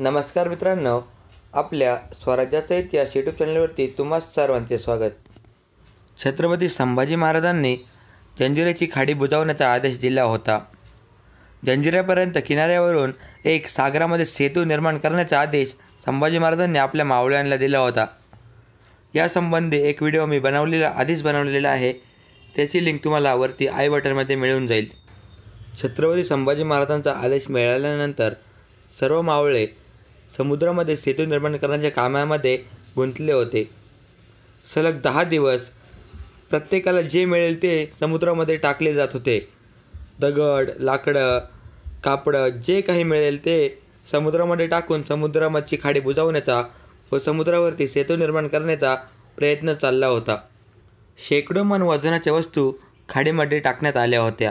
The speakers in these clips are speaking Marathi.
नमस्कार मित्रांनो आपल्या स्वराज्याचा इतिहास यूट्यूब चॅनलवरती तुम्हा सर्वांचे स्वागत छत्रपती संभाजी महाराजांनी जंजिऱ्याची खाडी बुजावण्याचा आदेश दिला होता जंजिऱ्यापर्यंत किनाऱ्यावरून एक सागरामध्ये सेतू निर्माण करण्याचा आदेश संभाजी महाराजांनी आपल्या मावळ्यांना दिला होता यासंबंधी एक व्हिडिओ मी बनवलेला आधीच बनवलेला आहे त्याची लिंक तुम्हाला वरती आय बटनमध्ये मिळून जाईल छत्रपती संभाजी महाराजांचा आदेश मिळाल्यानंतर सर्व मावळे समुद्रामध्ये सेतू निर्माण करण्याच्या कामामध्ये गुंतले होते सलग दहा दिवस प्रत्येकाला जे मिळेल ते समुद्रामध्ये टाकले जात होते दगड लाकडं कापडं जे काही मिळेल ते समुद्रामध्ये टाकून समुद्रामधची खाडी बुजावण्याचा व समुद्रावरती सेतू निर्माण करण्याचा प्रयत्न चालला होता शेकडो मन वजनाच्या वस्तू खाडीमध्ये टाकण्यात आल्या होत्या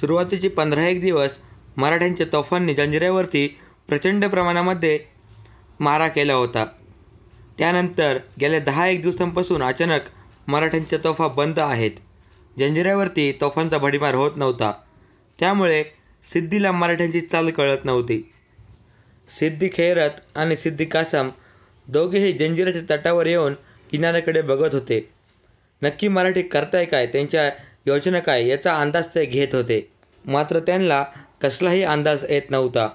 सुरुवातीचे पंधरा एक दिवस मराठ्यांच्या तोफांनी जंजिऱ्यावरती प्रचंड प्रमाणामध्ये मारा केला होता त्यानंतर गेल्या दहा एक दिवसांपासून अचानक मराठ्यांच्या तोफा बंद आहेत जंजिऱ्यावरती तोफांचा भडीमार होत नव्हता त्यामुळे सिद्धीला मराठ्यांची चाल कळत नव्हती सिद्धी खैरत आणि सिद्धी कासम दोघेही जंजिराच्या तटावर येऊन किनाऱ्याकडे बघत होते नक्की मराठी करताय काय त्यांच्या योजना काय याचा अंदाज ते घेत होते मात्र त्यांना कसलाही अंदाज येत नव्हता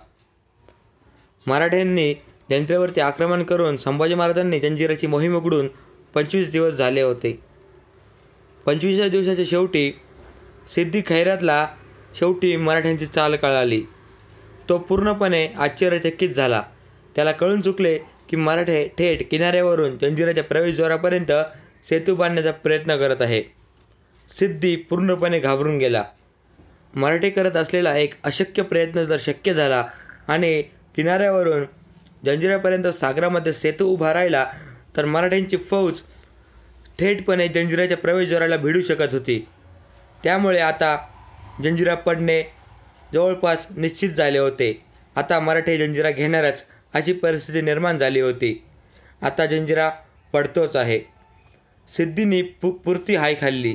मराठ्यांनी जनतेवरती आक्रमण करून संभाजी महाराजांनी जंजिराची मोहीम उघडून पंचवीस दिवस झाले होते पंचवीसव्या दिवसाच्या शेवटी सिद्धी खैरातला शेवटी मराठ्यांची चाल कळाली तो पूर्णपणे आश्चर्यचकित झाला त्याला कळून चुकले की मराठे थेट किनाऱ्यावरून जंजिराच्या प्रवेशद्वारापर्यंत सेतू बांधण्याचा प्रयत्न करत आहे सिद्धी पूर्णपणे घाबरून गेला मराठी करत असलेला एक अशक्य प्रयत्न जर शक्य झाला आणि किनाऱ्यावरून जंजिरापर्यंत सागरामध्ये सेतू उभा राहिला तर मराठ्यांची फौज थेटपणे जंजिराच्या प्रवेशद्वाराला भिडू शकत होती त्यामुळे आता जंजिरा पडणे जवळपास निश्चित झाले होते आता मराठे जंजिरा घेणारच अशी परिस्थिती निर्माण झाली होती आता जंजिरा पडतोच आहे सिद्धींनी पु पुरती हाय खाल्ली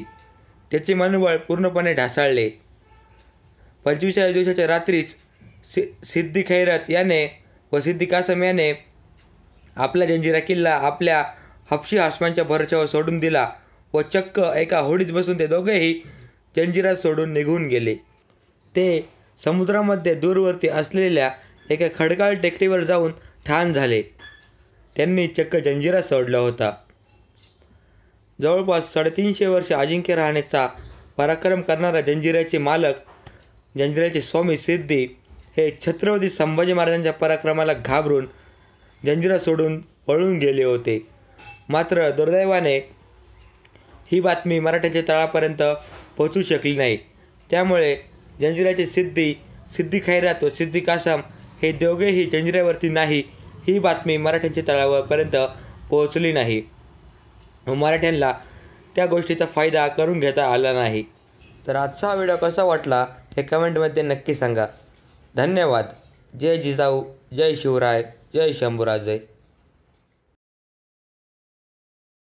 त्याचे मनोबळ पूर्णपणे ढासाळले पंचवीसाव्या दिवसाच्या रात्रीच सि सिद्धी खैरत याने व सिद्धी कासम याने आपला जंजिरा किल्ला आपल्या हपशी हासमांच्या भरच्यावर सोडून दिला व चक्क एका होडीत बसून ते दोघेही जंजिरा सोडून निघून गेले ते समुद्रामध्ये दूरवरती असलेल्या एका खडकाळ टेकडीवर जाऊन ठाण झाले त्यांनी चक्क जंजिरा सोडला होता जवळपास साडेतीनशे वर्ष अजिंक्य राहण्याचा पराक्रम करणारा जंजिराचे मालक जंजिराचे स्वामी सिद्धी हे छत्रपती संभाजी महाराजांच्या पराक्रमाला घाबरून जंजिरा सोडून पळून गेले होते मात्र दुर्दैवाने ही बातमी मराठ्यांच्या तळापर्यंत पोहोचू शकली नाही त्यामुळे जंजिराची सिद्धी सिद्धी खैरात व सिद्धी कासम हे दोघेही जंजिरावरती नाही ही बातमी मराठ्यांच्या तळावरपर्यंत पोहोचली नाही व मराठ्यांना त्या गोष्टीचा फायदा करून घेता आला नाही तर आजचा व्हिडिओ कसा वाटला हे कमेंटमध्ये नक्की सांगा धन्यवाद जय जिजाऊ जय शिवराय जय शंभुराजे